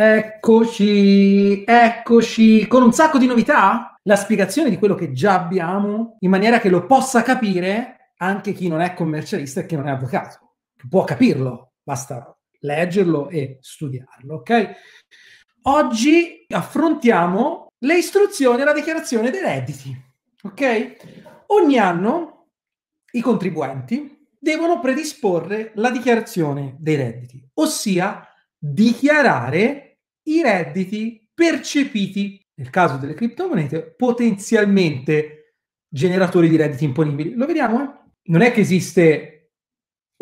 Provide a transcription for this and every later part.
Eccoci, eccoci, con un sacco di novità, la spiegazione di quello che già abbiamo in maniera che lo possa capire anche chi non è commercialista e chi non è avvocato, può capirlo, basta leggerlo e studiarlo, ok? Oggi affrontiamo le istruzioni alla dichiarazione dei redditi, ok? Ogni anno i contribuenti devono predisporre la dichiarazione dei redditi, ossia dichiarare i redditi percepiti, nel caso delle criptomonete, potenzialmente generatori di redditi imponibili. Lo vediamo? Eh? Non è che esiste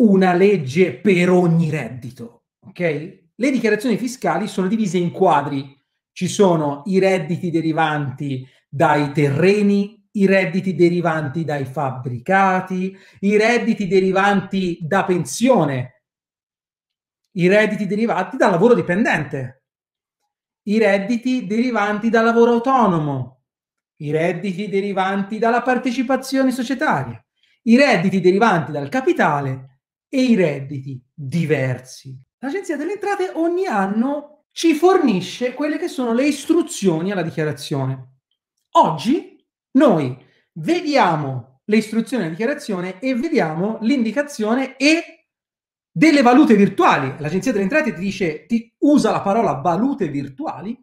una legge per ogni reddito, ok? Le dichiarazioni fiscali sono divise in quadri. Ci sono i redditi derivanti dai terreni, i redditi derivanti dai fabbricati, i redditi derivanti da pensione, i redditi derivanti dal lavoro dipendente i redditi derivanti da lavoro autonomo, i redditi derivanti dalla partecipazione societaria, i redditi derivanti dal capitale e i redditi diversi. L'Agenzia delle Entrate ogni anno ci fornisce quelle che sono le istruzioni alla dichiarazione. Oggi noi vediamo le istruzioni alla dichiarazione e vediamo l'indicazione e delle valute virtuali. L'agenzia delle entrate ti dice, ti usa la parola valute virtuali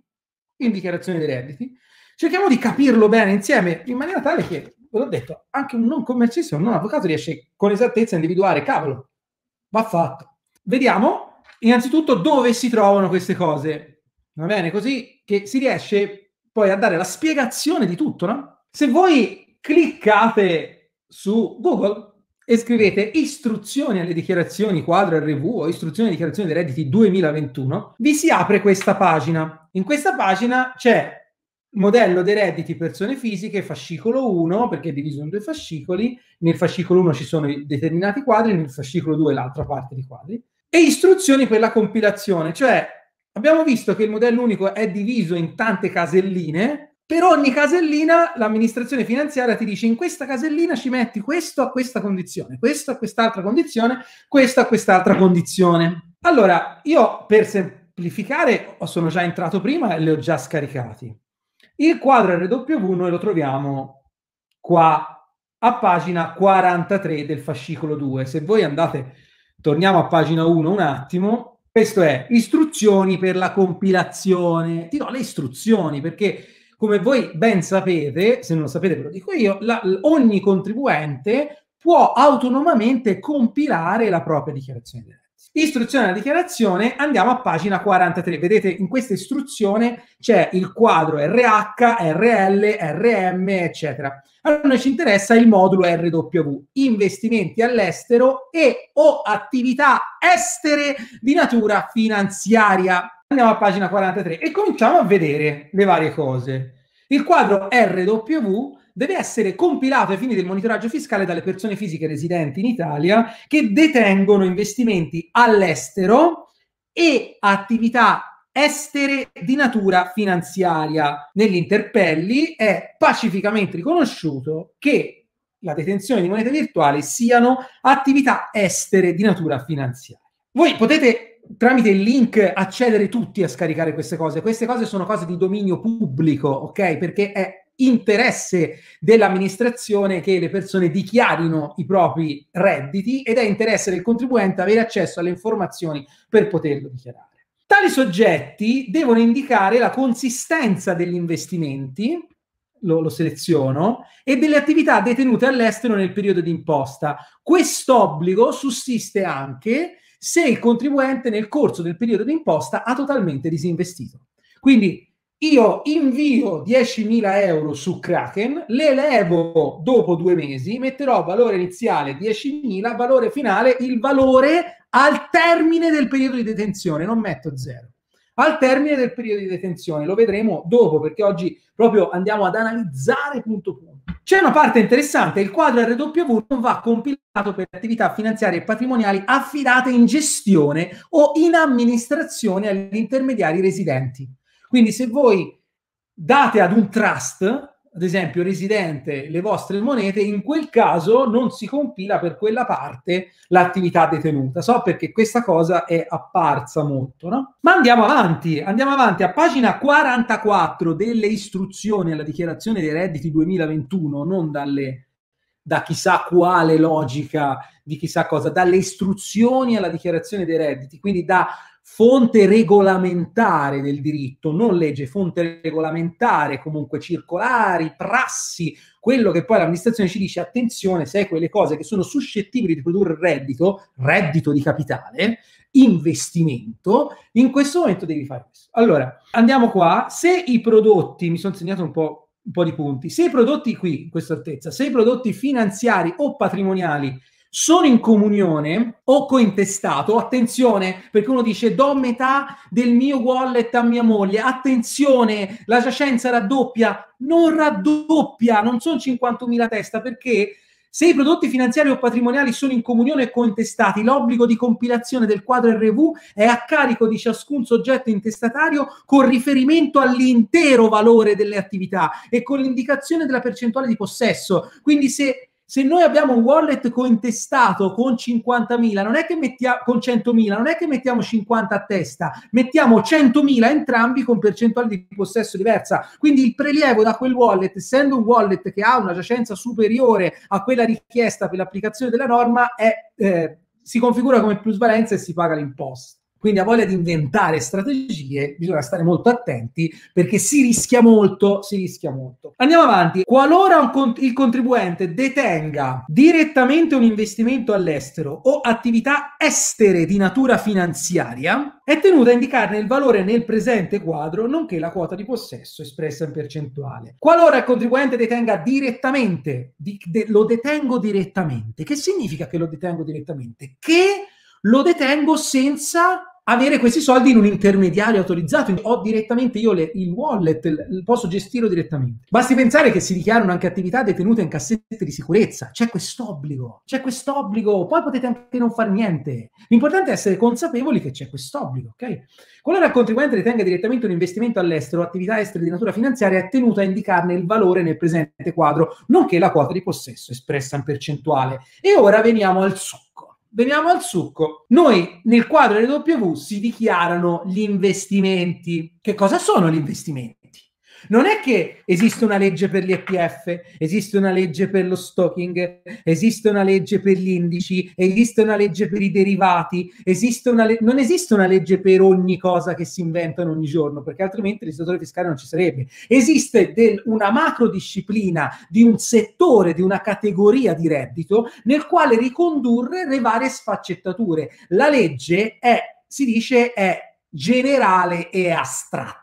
in dichiarazione dei redditi. Cerchiamo di capirlo bene insieme in maniera tale che, ve l'ho detto, anche un non commercialista, un non avvocato riesce con esattezza a individuare, cavolo, va fatto. Vediamo innanzitutto dove si trovano queste cose. Va bene? Così che si riesce poi a dare la spiegazione di tutto, no? Se voi cliccate su Google, e scrivete istruzioni alle dichiarazioni quadro RV o istruzioni alle dichiarazioni dei redditi 2021, vi si apre questa pagina. In questa pagina c'è modello dei redditi persone fisiche, fascicolo 1, perché è diviso in due fascicoli, nel fascicolo 1 ci sono determinati quadri, nel fascicolo 2 l'altra parte di quadri, e istruzioni per la compilazione, cioè abbiamo visto che il modello unico è diviso in tante caselline, per ogni casellina l'amministrazione finanziaria ti dice in questa casellina ci metti questo a questa condizione, questo a quest'altra condizione, questo a quest'altra condizione. Allora, io per semplificare sono già entrato prima e le ho già scaricati. Il quadro RW noi lo troviamo qua a pagina 43 del fascicolo 2. Se voi andate, torniamo a pagina 1 un attimo, questo è istruzioni per la compilazione. Ti do le istruzioni perché come voi ben sapete, se non lo sapete ve lo dico io, la, ogni contribuente può autonomamente compilare la propria dichiarazione di reddito. Istruzione alla dichiarazione, andiamo a pagina 43. Vedete, in questa istruzione c'è il quadro RH, RL, RM, eccetera. Allora noi ci interessa il modulo RW, investimenti all'estero e o attività estere di natura finanziaria andiamo a pagina 43 e cominciamo a vedere le varie cose. Il quadro RW deve essere compilato ai fini del monitoraggio fiscale dalle persone fisiche residenti in Italia che detengono investimenti all'estero e attività estere di natura finanziaria. Negli interpelli è pacificamente riconosciuto che la detenzione di monete virtuali siano attività estere di natura finanziaria. Voi potete tramite il link accedere tutti a scaricare queste cose. Queste cose sono cose di dominio pubblico, ok? Perché è interesse dell'amministrazione che le persone dichiarino i propri redditi ed è interesse del contribuente avere accesso alle informazioni per poterlo dichiarare. Tali soggetti devono indicare la consistenza degli investimenti, lo, lo seleziono, e delle attività detenute all'estero nel periodo di imposta. Quest'obbligo sussiste anche se il contribuente nel corso del periodo d'imposta ha totalmente disinvestito. Quindi io invio 10.000 euro su Kraken, le levo dopo due mesi, metterò valore iniziale 10.000, valore finale il valore al termine del periodo di detenzione, non metto zero. Al termine del periodo di detenzione, lo vedremo dopo perché oggi proprio andiamo ad analizzare punto punto c'è una parte interessante, il quadro RW non va compilato per attività finanziarie e patrimoniali affidate in gestione o in amministrazione agli intermediari residenti. Quindi se voi date ad un trust ad esempio residente le vostre monete, in quel caso non si compila per quella parte l'attività detenuta. So perché questa cosa è apparsa molto, no? Ma andiamo avanti, andiamo avanti a pagina 44 delle istruzioni alla dichiarazione dei redditi 2021, non dalle da chissà quale logica di chissà cosa, dalle istruzioni alla dichiarazione dei redditi, quindi da fonte regolamentare del diritto, non legge, fonte regolamentare, comunque circolari, prassi, quello che poi l'amministrazione ci dice, attenzione, se quelle cose che sono suscettibili di produrre reddito, reddito di capitale, investimento, in questo momento devi fare questo. Allora, andiamo qua, se i prodotti, mi sono segnato un po' un po' di punti. Se i prodotti qui, in questa altezza, se i prodotti finanziari o patrimoniali sono in comunione o cointestato, attenzione, perché uno dice do metà del mio wallet a mia moglie, attenzione, la giacenza raddoppia, non raddoppia, non sono 50.000 testa perché se i prodotti finanziari o patrimoniali sono in comunione e cointestati, l'obbligo di compilazione del quadro RV è a carico di ciascun soggetto intestatario con riferimento all'intero valore delle attività e con l'indicazione della percentuale di possesso. Quindi se se noi abbiamo un wallet cointestato con 50.000, non è che mettiamo con 100.000, non è che mettiamo 50 a testa, mettiamo 100.000 entrambi con percentuali di possesso diversa. Quindi il prelievo da quel wallet, essendo un wallet che ha una giacenza superiore a quella richiesta per l'applicazione della norma, è, eh, si configura come plusvalenza e si paga l'imposta. Quindi a voglia di inventare strategie bisogna stare molto attenti perché si rischia molto, si rischia molto. Andiamo avanti. Qualora cont- il contribuente detenga direttamente un investimento all'estero o attività estere di natura finanziaria, è tenuto a indicarne il valore nel presente quadro, nonché la quota di possesso espressa in percentuale. Qualora il contribuente detenga direttamente, di, de, lo detengo direttamente, che significa che lo detengo direttamente? Che lo detengo senza avere questi soldi in un intermediario autorizzato. Ho direttamente io le, il wallet, il, posso gestirlo direttamente. Basti pensare che si dichiarano anche attività detenute in cassette di sicurezza. C'è quest'obbligo, c'è quest'obbligo. Poi potete anche non fare niente. L'importante è essere consapevoli che c'è quest'obbligo, ok? Qualora il contribuente ritenga direttamente un investimento all'estero, attività estere di natura finanziaria è tenuta a indicarne il valore nel presente quadro, nonché la quota di possesso espressa in percentuale. E ora veniamo al succo veniamo al succo. Noi nel quadro LW si dichiarano gli investimenti. Che cosa sono gli investimenti? Non è che esiste una legge per gli ETF, esiste una legge per lo stocking, esiste una legge per gli indici, esiste una legge per i derivati, esiste le- non esiste una legge per ogni cosa che si inventano ogni giorno, perché altrimenti il legislatore fiscale non ci sarebbe. Esiste del- una macrodisciplina di un settore, di una categoria di reddito nel quale ricondurre le varie sfaccettature. La legge è, si dice, è generale e astratta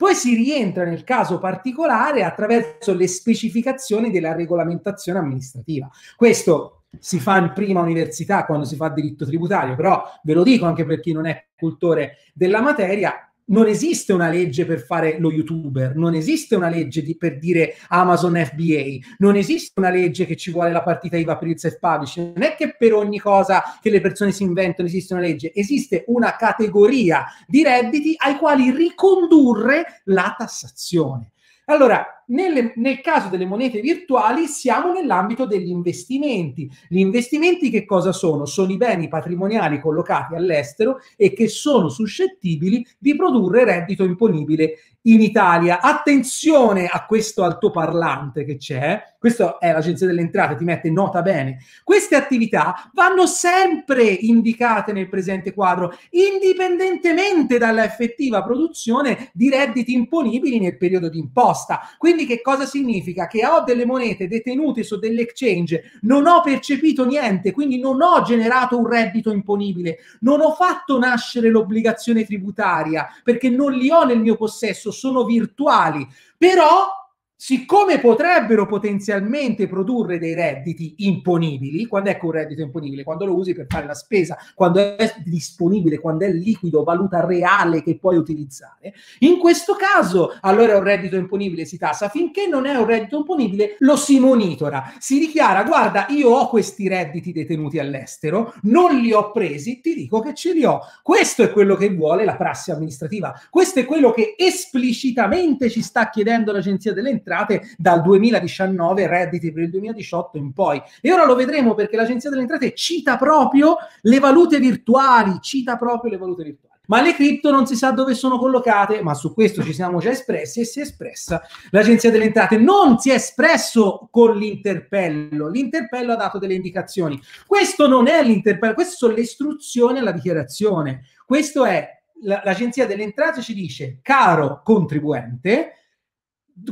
poi si rientra nel caso particolare attraverso le specificazioni della regolamentazione amministrativa. Questo si fa in prima università quando si fa diritto tributario, però ve lo dico anche per chi non è cultore della materia, non esiste una legge per fare lo youtuber, non esiste una legge di, per dire Amazon FBA, non esiste una legge che ci vuole la partita IVA per il self-publishing, non è che per ogni cosa che le persone si inventano esiste una legge, esiste una categoria di redditi ai quali ricondurre la tassazione. Allora, nelle, nel caso delle monete virtuali siamo nell'ambito degli investimenti. Gli investimenti che cosa sono? Sono i beni patrimoniali collocati all'estero e che sono suscettibili di produrre reddito imponibile in Italia. Attenzione a questo altoparlante che c'è, eh. questa è l'Agenzia delle Entrate, ti mette nota bene. Queste attività vanno sempre indicate nel presente quadro, indipendentemente dalla effettiva produzione di redditi imponibili nel periodo di imposta. Quindi quindi che cosa significa? Che ho delle monete detenute su delle exchange, non ho percepito niente, quindi non ho generato un reddito imponibile, non ho fatto nascere l'obbligazione tributaria perché non li ho nel mio possesso, sono virtuali. Però siccome potrebbero potenzialmente produrre dei redditi imponibili, quando è un reddito imponibile? Quando lo usi per fare la spesa, quando è disponibile, quando è liquido, valuta reale che puoi utilizzare. In questo caso, allora è un reddito imponibile si tassa, finché non è un reddito imponibile lo si monitora, si dichiara, guarda, io ho questi redditi detenuti all'estero, non li ho presi, ti dico che ce li ho. Questo è quello che vuole la prassi amministrativa, questo è quello che esplicitamente ci sta chiedendo l'Agenzia delle Entrate entrate dal 2019, redditi per il 2018 in poi. E ora lo vedremo perché l'Agenzia delle Entrate cita proprio le valute virtuali, cita proprio le valute virtuali ma le cripto non si sa dove sono collocate, ma su questo ci siamo già espressi e si è espressa l'Agenzia delle Entrate. Non si è espresso con l'interpello, l'interpello ha dato delle indicazioni. Questo non è l'interpello, queste sono le istruzioni alla dichiarazione. Questo è l'Agenzia delle Entrate ci dice, caro contribuente,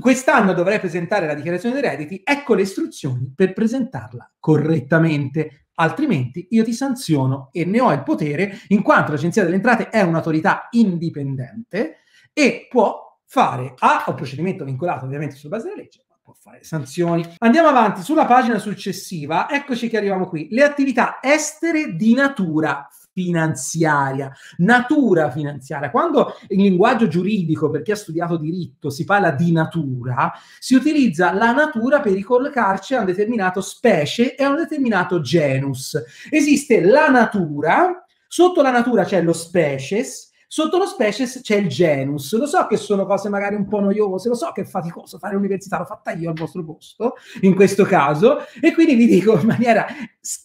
quest'anno dovrei presentare la dichiarazione dei redditi, ecco le istruzioni per presentarla correttamente. Altrimenti io ti sanziono e ne ho il potere, in quanto l'Agenzia delle Entrate è un'autorità indipendente e può fare a un procedimento vincolato ovviamente sulla base della legge, ma può fare sanzioni. Andiamo avanti sulla pagina successiva, eccoci che arriviamo qui. Le attività estere di natura finanziaria, natura finanziaria. Quando in linguaggio giuridico, per chi ha studiato diritto, si parla di natura, si utilizza la natura per ricollocarci a un determinato specie e a un determinato genus. Esiste la natura, sotto la natura c'è lo species, Sotto lo species c'è il genus. Lo so che sono cose magari un po' noiose, lo so che è faticoso fare l'università, l'ho fatta io al vostro posto, in questo caso, e quindi vi dico in maniera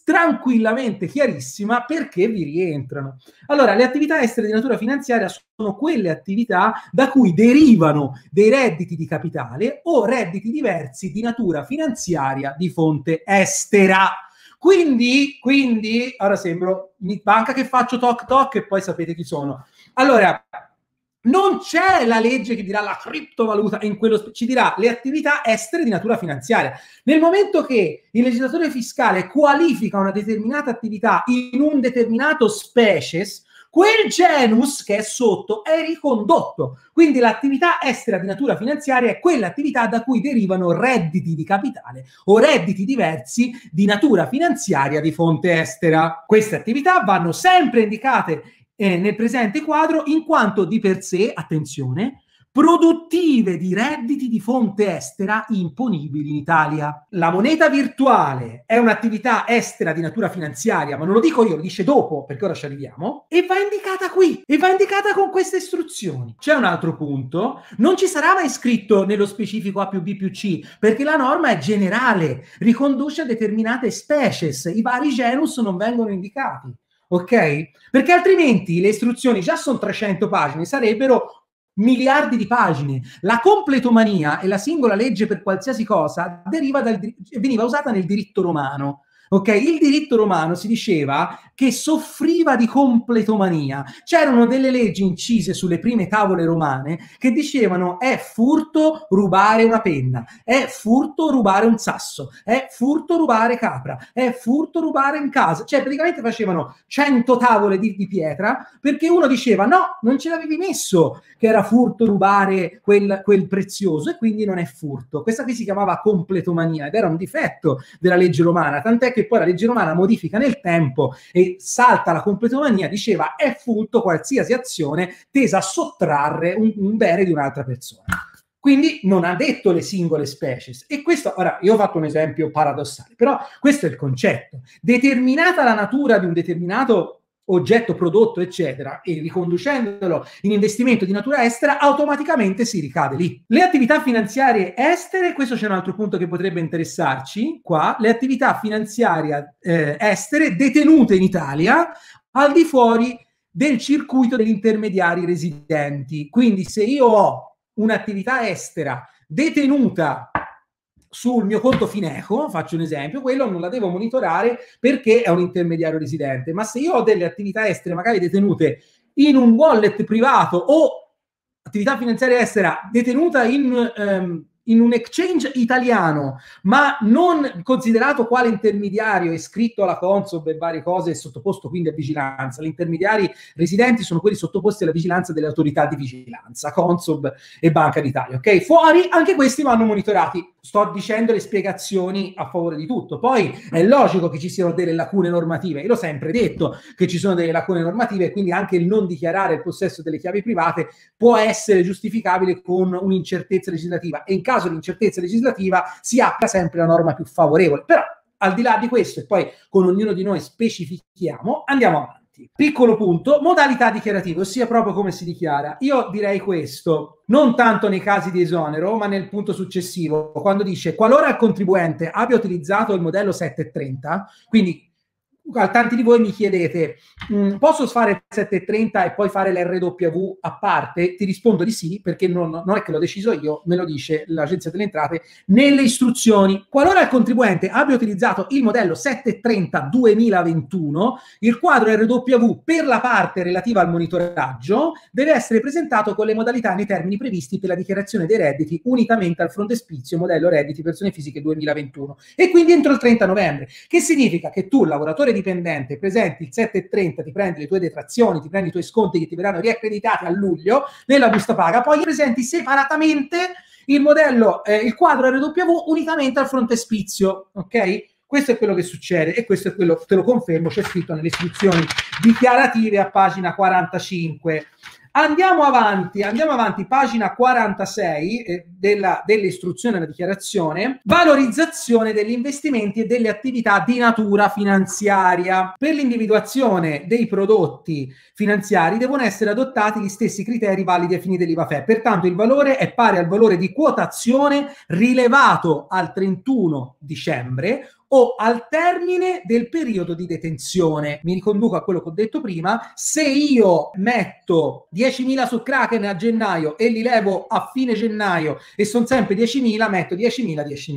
tranquillamente chiarissima perché vi rientrano. Allora, le attività estere di natura finanziaria sono quelle attività da cui derivano dei redditi di capitale o redditi diversi di natura finanziaria di fonte estera. Quindi, quindi, ora sembro banca che faccio toc toc e poi sapete chi sono. Allora, non c'è la legge che dirà la criptovaluta in quello spe- ci dirà le attività estere di natura finanziaria. Nel momento che il legislatore fiscale qualifica una determinata attività in un determinato species, quel genus che è sotto è ricondotto. Quindi l'attività estera di natura finanziaria è quell'attività da cui derivano redditi di capitale o redditi diversi di natura finanziaria di fonte estera. Queste attività vanno sempre indicate eh, nel presente quadro in quanto di per sé, attenzione, produttive di redditi di fonte estera imponibili in Italia. La moneta virtuale è un'attività estera di natura finanziaria, ma non lo dico io, lo dice dopo, perché ora ci arriviamo, e va indicata qui, e va indicata con queste istruzioni. C'è un altro punto, non ci sarà mai scritto nello specifico A più B più C, perché la norma è generale, riconduce a determinate species, i vari genus non vengono indicati ok? Perché altrimenti le istruzioni già sono 300 pagine, sarebbero miliardi di pagine. La completomania e la singola legge per qualsiasi cosa dal, veniva usata nel diritto romano. Ok, il diritto romano si diceva che soffriva di completomania. C'erano delle leggi incise sulle prime tavole romane che dicevano è furto rubare una penna, è furto rubare un sasso, è furto rubare capra, è furto rubare in casa. Cioè praticamente facevano 100 tavole di, di pietra perché uno diceva no, non ce l'avevi messo che era furto rubare quel, quel prezioso e quindi non è furto. Questa qui si chiamava completomania ed era un difetto della legge romana, tant'è che poi la legge romana modifica nel tempo e salta la completomania, diceva è furto qualsiasi azione tesa a sottrarre un, un bene di un'altra persona. Quindi non ha detto le singole specie. E questo, ora, io ho fatto un esempio paradossale, però questo è il concetto. Determinata la natura di un determinato oggetto, prodotto, eccetera, e riconducendolo in investimento di natura estera, automaticamente si ricade lì. Le attività finanziarie estere, questo c'è un altro punto che potrebbe interessarci qua, le attività finanziarie eh, estere detenute in Italia al di fuori del circuito degli intermediari residenti. Quindi se io ho un'attività estera detenuta sul mio conto Fineco, faccio un esempio, quello non la devo monitorare perché è un intermediario residente, ma se io ho delle attività estere magari detenute in un wallet privato o attività finanziaria estera detenuta in ehm, in un exchange italiano, ma non considerato quale intermediario è iscritto alla Consob e varie cose e sottoposto quindi a vigilanza. Gli intermediari residenti sono quelli sottoposti alla vigilanza delle autorità di vigilanza, Consob e Banca d'Italia. Ok, fuori anche questi vanno monitorati. Sto dicendo le spiegazioni a favore di tutto. Poi è logico che ci siano delle lacune normative. Io l'ho sempre detto che ci sono delle lacune normative, quindi anche il non dichiarare il possesso delle chiavi private può essere giustificabile con un'incertezza legislativa. E in caso caso di incertezza legislativa si applica sempre la norma più favorevole. Però, al di là di questo, e poi con ognuno di noi specifichiamo, andiamo avanti. Piccolo punto, modalità dichiarativa, ossia proprio come si dichiara. Io direi questo, non tanto nei casi di esonero, ma nel punto successivo, quando dice qualora il contribuente abbia utilizzato il modello 730, quindi tanti di voi mi chiedete, mm, posso fare il 7.30 e poi fare l'RW a parte? Ti rispondo di sì, perché non, non, è che l'ho deciso io, me lo dice l'Agenzia delle Entrate nelle istruzioni. Qualora il contribuente abbia utilizzato il modello 730 2021, il quadro RW per la parte relativa al monitoraggio deve essere presentato con le modalità nei termini previsti per la dichiarazione dei redditi unitamente al frontespizio modello redditi persone fisiche 2021 e quindi entro il 30 novembre, che significa che tu, lavoratore dipendente presenti il 7,30, ti prendi le tue detrazioni, ti prendi i tuoi sconti che ti verranno riaccreditati a luglio nella busta paga, poi presenti separatamente il modello, eh, il quadro RW unicamente al frontespizio, ok? Questo è quello che succede e questo è quello, te lo confermo, c'è scritto nelle istruzioni dichiarative a pagina 45. Andiamo avanti, andiamo avanti, pagina 46 eh, della, dell'istruzione alla dichiarazione, valorizzazione degli investimenti e delle attività di natura finanziaria. Per l'individuazione dei prodotti finanziari devono essere adottati gli stessi criteri validi e fini dell'IVAFE, pertanto il valore è pari al valore di quotazione rilevato al 31 dicembre o al termine del periodo di detenzione. Mi riconduco a quello che ho detto prima, se io metto 10.000 su Kraken a gennaio e li levo a fine gennaio e sono sempre 10.000, metto 10.000, 10.000.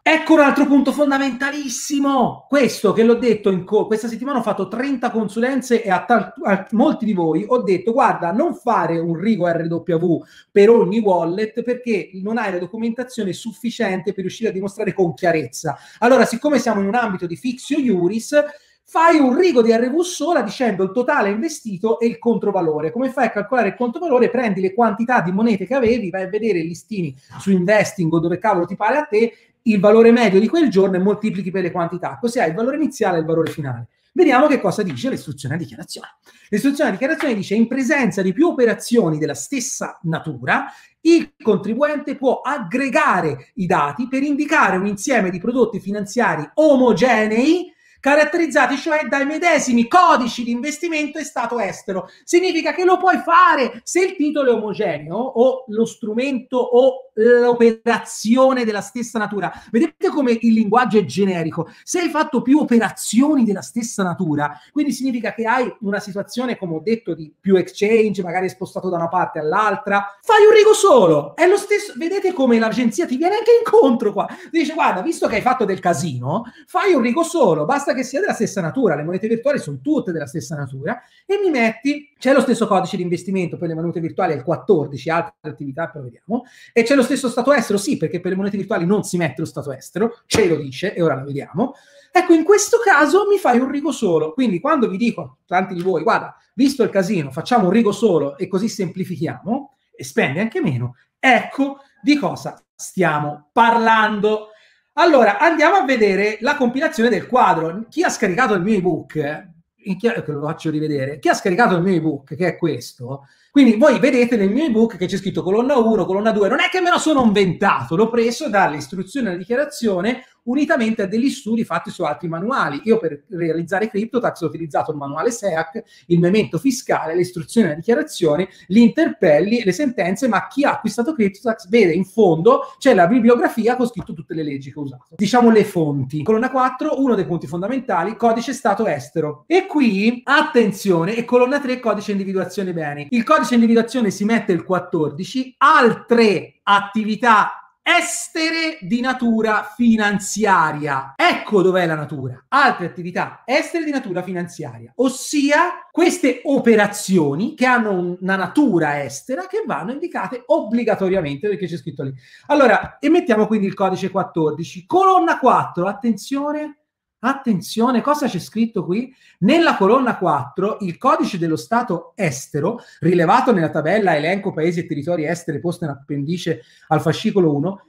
Ecco un altro punto fondamentalissimo, questo che l'ho detto in co- questa settimana ho fatto 30 consulenze e a, tal- a molti di voi ho detto guarda non fare un rigo RW per ogni wallet perché non hai la documentazione sufficiente per riuscire a dimostrare con chiarezza. Allora siccome siamo in un ambito di fixio iuris, fai un rigo di RV sola dicendo il totale investito e il controvalore. Come fai a calcolare il controvalore? Prendi le quantità di monete che avevi, vai a vedere i listini su investing o dove cavolo ti pare a te, il valore medio di quel giorno e moltiplichi per le quantità. Così hai il valore iniziale e il valore finale. Vediamo che cosa dice l'istruzione a dichiarazione. L'istruzione a dichiarazione dice in presenza di più operazioni della stessa natura, il contribuente può aggregare i dati per indicare un insieme di prodotti finanziari omogenei caratterizzati cioè dai medesimi codici di investimento e Stato estero. Significa che lo puoi fare se il titolo è omogeneo o lo strumento o l'operazione della stessa natura. Vedete come il linguaggio è generico. Se hai fatto più operazioni della stessa natura, quindi significa che hai una situazione, come ho detto, di più exchange, magari spostato da una parte all'altra, fai un rigo solo. È lo stesso. Vedete come l'agenzia ti viene anche incontro qua. dice, guarda, visto che hai fatto del casino, fai un rigo solo, basta basta che sia della stessa natura, le monete virtuali sono tutte della stessa natura, e mi metti, c'è lo stesso codice di investimento per le monete virtuali, è il 14, altre attività, però vediamo, e c'è lo stesso stato estero, sì, perché per le monete virtuali non si mette lo stato estero, ce lo dice, e ora lo vediamo. Ecco, in questo caso mi fai un rigo solo, quindi quando vi dico, tanti di voi, guarda, visto il casino, facciamo un rigo solo e così semplifichiamo, e spendi anche meno, ecco di cosa stiamo parlando. Allora, andiamo a vedere la compilazione del quadro. Chi ha scaricato il mio ebook, eh, In chiaro che lo faccio rivedere, chi ha scaricato il mio ebook, che è questo, quindi voi vedete nel mio ebook che c'è scritto colonna 1, colonna 2, non è che me lo sono inventato, l'ho preso dalle istruzioni alla dichiarazione unitamente a degli studi fatti su altri manuali. Io per realizzare CryptoTax ho utilizzato il manuale SEAC, il memento fiscale, le l'istruzione alla dichiarazione, gli interpelli, le sentenze, ma chi ha acquistato CryptoTax vede in fondo c'è la bibliografia con scritto tutte le leggi che ho usato. Diciamo le fonti. Colonna 4, uno dei punti fondamentali, codice stato estero. E qui, attenzione, e colonna 3, codice individuazione beni. Il codice individuazione si mette il 14, altre attività estere di natura finanziaria. Ecco dov'è la natura. Altre attività estere di natura finanziaria, ossia queste operazioni che hanno una natura estera che vanno indicate obbligatoriamente perché c'è scritto lì. Allora, e mettiamo quindi il codice 14, colonna 4, attenzione Attenzione, cosa c'è scritto qui? Nella colonna 4, il codice dello Stato estero, rilevato nella tabella elenco paesi e territori esteri posto in appendice al fascicolo 1,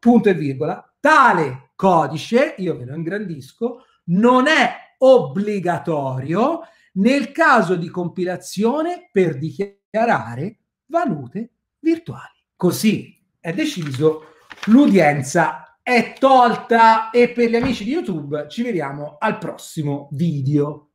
punto e virgola, tale codice, io ve lo ingrandisco, non è obbligatorio nel caso di compilazione per dichiarare valute virtuali. Così è deciso l'udienza è tolta e per gli amici di YouTube ci vediamo al prossimo video.